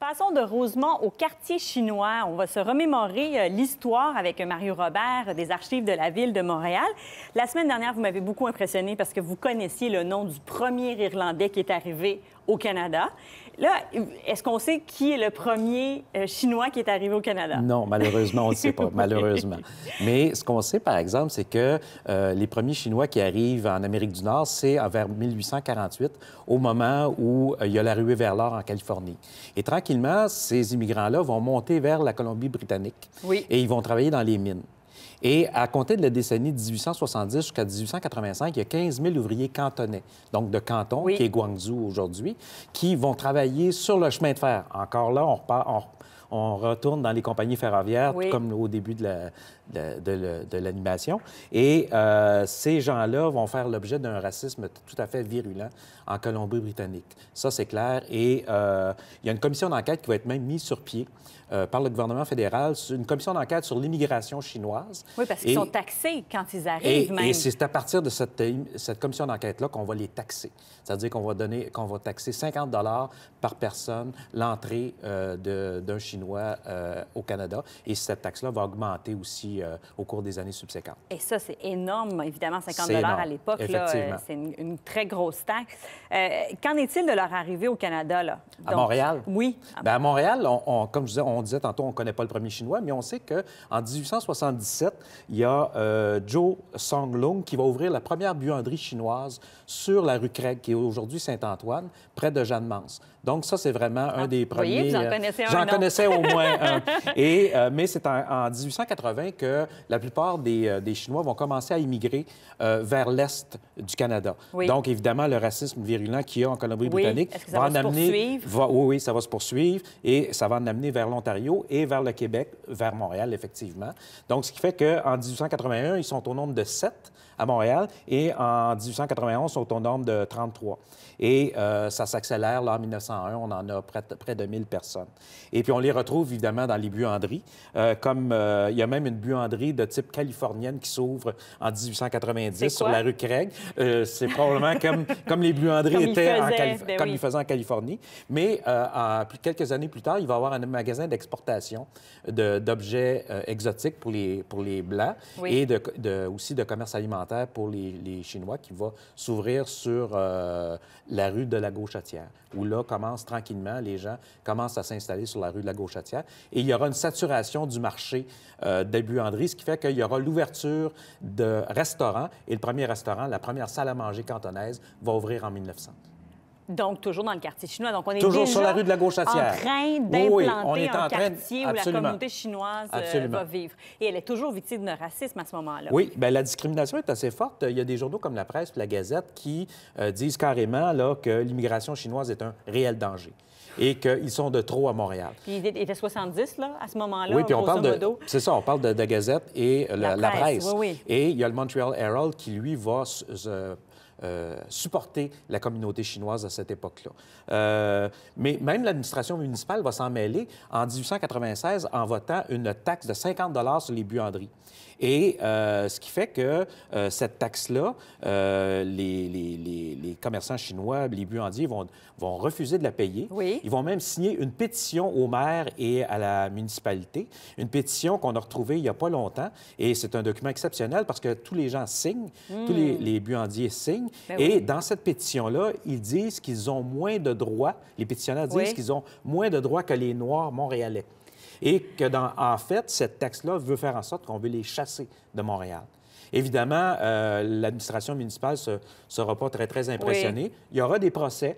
Passons de Rosemont au quartier chinois. On va se remémorer euh, l'histoire avec Mario Robert des archives de la ville de Montréal. La semaine dernière, vous m'avez beaucoup impressionné parce que vous connaissiez le nom du premier Irlandais qui est arrivé au Canada. Là, est-ce qu'on sait qui est le premier euh, Chinois qui est arrivé au Canada? Non, malheureusement, on ne sait pas, malheureusement. Mais ce qu'on sait, par exemple, c'est que euh, les premiers Chinois qui arrivent en Amérique du Nord, c'est vers 1848, au moment où euh, il y a la ruée vers l'or en Californie. Et tranquillement, ces immigrants-là vont monter vers la Colombie-Britannique. Et ils vont travailler dans les mines. Et à compter de la décennie 1870 jusqu'à 1885, il y a 15 000 ouvriers cantonais, donc de canton, qui est Guangzhou aujourd'hui, qui vont travailler sur le chemin de fer. Encore là, on, repart, on retourne dans les compagnies ferroviaires, comme au début de l'animation. et euh, ces gens-là vont faire l'objet d'un racisme tout à fait virulent en Colombie-Britannique. Ça, c'est clair. Et euh, il y a une commission d'enquête qui va être même mise sur pied euh, par le gouvernement fédéral, une commission d'enquête sur l'immigration chinoise. Oui, parce qu'ils sont taxés quand ils arrivent. même. et c'est à partir de cette, cette commission d'enquête-là qu'on va les taxer. C'est-à-dire qu'on va donner, qu'on va taxer 50 dollars par personne l'entrée d'un Chinois euh, au Canada. Et cette taxe-là va augmenter aussi euh, au cours des années subséquentes. Et ça, c'est énorme, évidemment, 50 à l'époque. Euh, c'est une, très grosse taxe. qu'en est-il de leur arrivée au Canada? Là? à Montréal? Oui. Ben, à Montréal, on, comme je disais, on disait tantôt, on ne connaît pas le premier chinois, mais on sait qu'en 1877, il y a Joe Lung qui va ouvrir la première buanderie chinoise sur la rue Craig, qui est aujourd'hui Saint-Antoine, près de Jeanne-Mance. Donc ça, c'est vraiment un ah, des premiers... J'en connaissais un au moins un. Et, euh, mais c'est en, 1880 que la plupart des, euh, des Chinois vont commencer à immigrer euh, vers l'Est du Canada. Donc, évidemment, le racisme virulent qu'il y a en Colombie-Britannique oui. va, en amener... Va, oui, oui, ça va se poursuivre et ça va en amener vers l'Ontario et vers le Québec, vers Montréal, effectivement. Donc, ce qui fait qu'en 1881, ils sont au nombre de sept à Montréal et en 1891, sont au nombre de 33. Et ça s'accélère, là, en 1901, on en a près, près de 1000 personnes. Et puis, on les retrouve évidemment dans les buanderies, euh, comme euh, il y a même une buanderie de type californienne qui s'ouvre en 1890 sur la rue Craig. Euh, c'est probablement comme, comme les buanderies étaient en ben comme ils faisaient en Californie. Mais quelques années plus tard, il va y avoir un magasin d'exportation d'objets exotiques pour les, pour les Blancs et aussi de commerce alimentaire pour les, les Chinois qui va s'ouvrir sur la rue de la Gauchatière, où là commencent tranquillement, les gens commencent à s'installer sur la rue de la Gauchatière et il y aura une saturation du marché euh, des buanderies, ce qui fait qu'il y aura l'ouverture de restaurants. Et le premier restaurant, la première salle à manger cantonaise, va ouvrir en 1900. Donc, toujours dans le quartier chinois. Donc, on est toujours sur la rue de la gauche en train d'implanter un quartier où la communauté chinoise euh, va vivre. Et elle est toujours victime de racisme à ce moment-là. Oui, bien, la discrimination est assez forte. Il y a des journaux comme La Presse la Gazette qui euh, disent carrément là, que l'immigration chinoise est un réel danger et qu'ils sont de trop à Montréal. Puis il était 70, là, à ce moment-là, oui, puis on parle de, C'est ça, on parle de, de Gazette et euh, la, presse. Et il y a le Montreal Herald qui, lui, va... se euh, supporter la communauté chinoise à cette époque-là. Euh, mais même l'administration municipale va s'en mêler en 1896 en votant une taxe de 50 sur les buanderies. Et euh, ce qui fait que cette taxe-là, les, commerçants chinois, les buandiers vont, vont refuser de la payer. Ils vont même signer une pétition au maire et à la municipalité, une pétition qu'on a retrouvée il n'y a pas longtemps. Et c'est un document exceptionnel parce que tous les gens signent, tous les, hmm. buandiers signent. Ben Et dans cette pétition-là, ils disent qu'ils ont moins de droits, les pétitionnaires disent qu'ils ont moins de droits que les Noirs montréalais. Et que, en fait, cette taxe-là veut faire en sorte qu'on veut les chasser de Montréal. Évidemment, euh, l'administration municipale ne se, sera pas très, très impressionnée. Il y aura des procès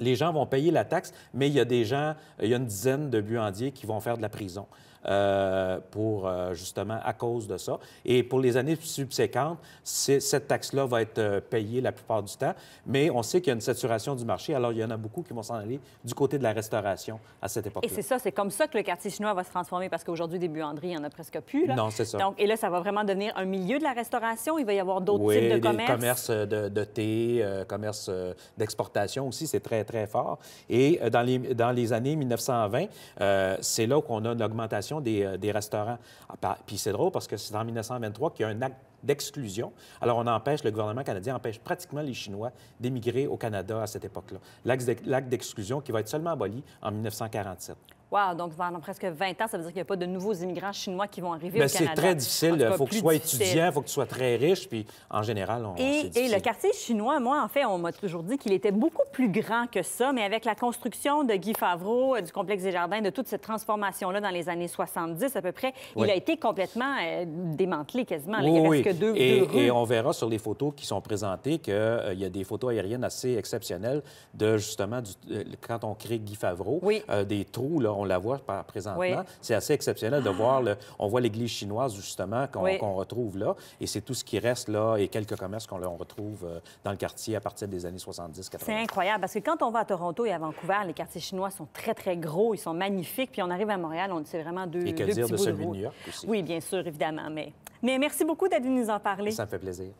les gens vont payer la taxe, mais il y a des gens, il y a une dizaine de buandiers qui vont faire de la prison. Euh, pour euh, justement à cause de ça. Et pour les années subséquentes, cette taxe-là va être euh, payée la plupart du temps, mais on sait qu'il y a une saturation du marché, alors il y en a beaucoup qui vont s'en aller du côté de la restauration à cette époque-là. Et c'est ça, c'est comme ça que le quartier chinois va se transformer, parce qu'aujourd'hui, des buanderies, il n'y en a presque plus. Non, c'est ça. et là, ça va vraiment devenir un milieu de la restauration. Il va y avoir d'autres types de commerces. commerces de, thé, commerces d'exportation aussi, c'est très, très fort. Et euh, dans les, dans les années 1920, euh, c'est là qu'on a une augmentation des, euh, des restaurants. Ah, puis c'est drôle parce que c'est en 1923 qu'il y a un acte d'exclusion. Alors, on empêche, le gouvernement canadien empêche pratiquement les Chinois d'émigrer au Canada à cette époque-là. L'acte d'exclusion qui va être seulement aboli en 1947. Wow, donc pendant presque 20 ans, ça veut dire qu'il n'y a pas de nouveaux immigrants chinois qui vont arriver ben, au Canada. C'est très difficile. Il faut que tu sois étudiant, il faut que tu sois très riche, puis en général, on. Et, et le quartier chinois, moi, en fait, on m'a toujours dit qu'il était beaucoup plus grand que ça, mais avec la construction de Guy Favreau, euh, du complexe des Jardins, de toute cette transformation-là dans les années 70 à peu près, il a été complètement euh, démantelé quasiment. Oui, il oui. que deux, et, deux rues. et on verra sur les photos qui sont présentées qu'il euh, il y a des photos aériennes assez exceptionnelles de justement, du, quand on crée Guy Favreau, des trous, là, on la voit présentement. C'est assez exceptionnel de voir, on voit l'église chinoise justement qu'on retrouve là, et c'est tout ce qui reste là et quelques commerces qu'on retrouve euh, dans le quartier à partir des années 70-80. C'est incroyable, parce que quand on va à Toronto et à Vancouver, les quartiers chinois sont très, très gros, ils sont magnifiques, puis on arrive à Montréal, on c'est vraiment deux Et que deux dire petits de celui de, New York Oui, bien sûr, évidemment, mais... Mais merci beaucoup d'être venu nous en parler. Ça me fait plaisir.